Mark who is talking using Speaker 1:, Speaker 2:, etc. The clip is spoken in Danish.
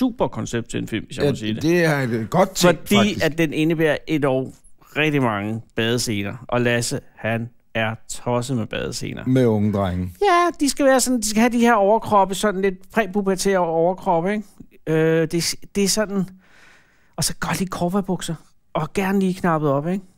Speaker 1: super koncept til en film, hvis jeg ja, må sige det. Det er
Speaker 2: et godt tænkt, Fordi faktisk.
Speaker 1: at den indebærer et år rigtig mange badescener, og Lasse, han er tosset med badescener. Med unge drenge.
Speaker 3: Ja, de skal, være sådan, de skal have de her overkroppe, sådan lidt præpubertære overkroppe, ikke? Øh, det, det er sådan... Og så godt lige korvabukser, og gerne lige knappet op, ikke?